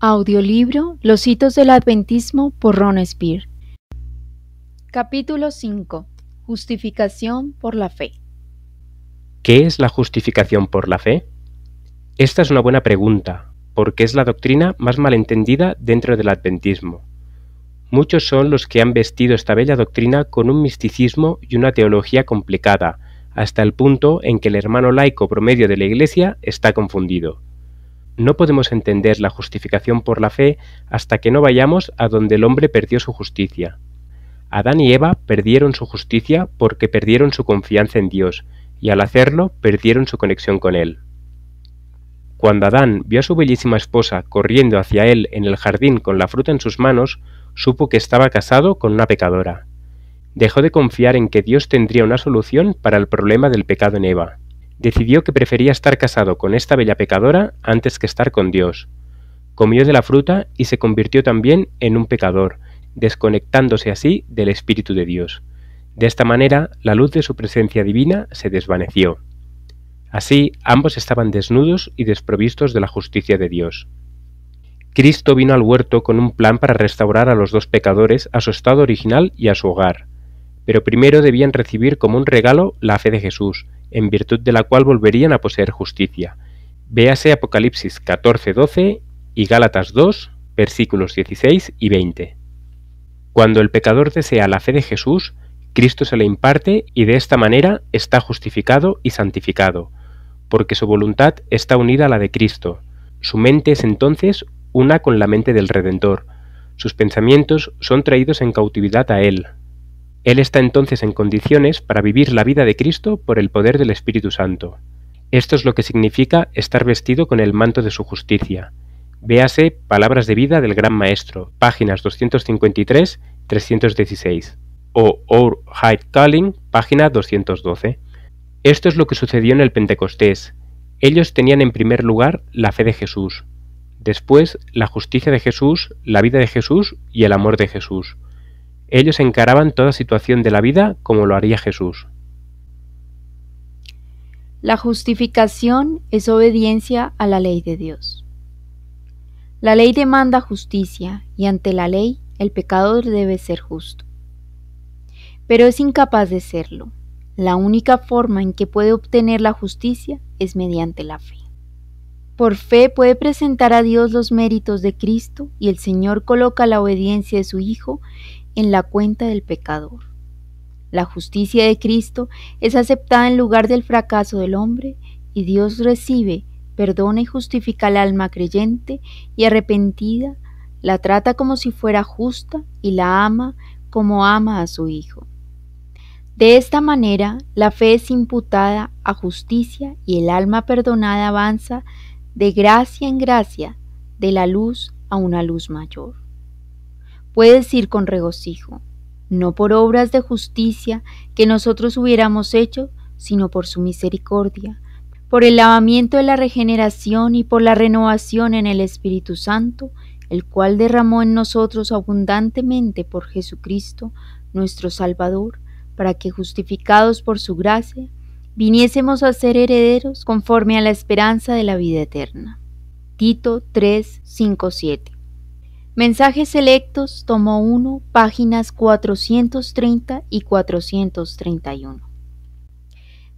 Audiolibro Los hitos del adventismo por Ron Spear. Capítulo 5. Justificación por la fe. ¿Qué es la justificación por la fe? Esta es una buena pregunta, porque es la doctrina más malentendida dentro del adventismo. Muchos son los que han vestido esta bella doctrina con un misticismo y una teología complicada, hasta el punto en que el hermano laico promedio de la Iglesia está confundido no podemos entender la justificación por la fe hasta que no vayamos a donde el hombre perdió su justicia. Adán y Eva perdieron su justicia porque perdieron su confianza en Dios, y al hacerlo perdieron su conexión con Él. Cuando Adán vio a su bellísima esposa corriendo hacia él en el jardín con la fruta en sus manos, supo que estaba casado con una pecadora. Dejó de confiar en que Dios tendría una solución para el problema del pecado en Eva. Decidió que prefería estar casado con esta bella pecadora antes que estar con Dios. Comió de la fruta y se convirtió también en un pecador, desconectándose así del Espíritu de Dios. De esta manera, la luz de su presencia divina se desvaneció. Así, ambos estaban desnudos y desprovistos de la justicia de Dios. Cristo vino al huerto con un plan para restaurar a los dos pecadores a su estado original y a su hogar, pero primero debían recibir como un regalo la fe de Jesús, en virtud de la cual volverían a poseer justicia. Véase Apocalipsis 12 y Gálatas 2, versículos 16 y 20. Cuando el pecador desea la fe de Jesús, Cristo se le imparte y de esta manera está justificado y santificado, porque su voluntad está unida a la de Cristo. Su mente es entonces una con la mente del Redentor. Sus pensamientos son traídos en cautividad a Él, él está entonces en condiciones para vivir la vida de Cristo por el poder del Espíritu Santo. Esto es lo que significa estar vestido con el manto de su justicia. Véase Palabras de vida del Gran Maestro, páginas 253-316, o Our High Calling, página 212. Esto es lo que sucedió en el Pentecostés. Ellos tenían en primer lugar la fe de Jesús, después la justicia de Jesús, la vida de Jesús y el amor de Jesús. Ellos encaraban toda situación de la vida como lo haría Jesús. La justificación es obediencia a la ley de Dios. La ley demanda justicia y ante la ley el pecador debe ser justo. Pero es incapaz de serlo. La única forma en que puede obtener la justicia es mediante la fe. Por fe puede presentar a Dios los méritos de Cristo y el Señor coloca la obediencia de su Hijo en la cuenta del pecador. La justicia de Cristo es aceptada en lugar del fracaso del hombre y Dios recibe, perdona y justifica al alma creyente y arrepentida, la trata como si fuera justa y la ama como ama a su Hijo. De esta manera, la fe es imputada a justicia y el alma perdonada avanza de gracia en gracia, de la luz a una luz mayor puede decir con regocijo, no por obras de justicia que nosotros hubiéramos hecho, sino por su misericordia, por el lavamiento de la regeneración y por la renovación en el Espíritu Santo, el cual derramó en nosotros abundantemente por Jesucristo, nuestro Salvador, para que, justificados por su gracia, viniésemos a ser herederos conforme a la esperanza de la vida eterna. Tito 3, 5, 7. Mensajes selectos, tomo 1, páginas 430 y 431.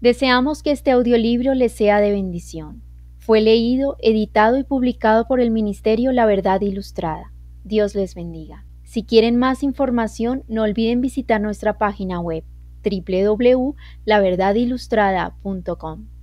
Deseamos que este audiolibro les sea de bendición. Fue leído, editado y publicado por el Ministerio La Verdad Ilustrada. Dios les bendiga. Si quieren más información, no olviden visitar nuestra página web www.laverdadilustrada.com.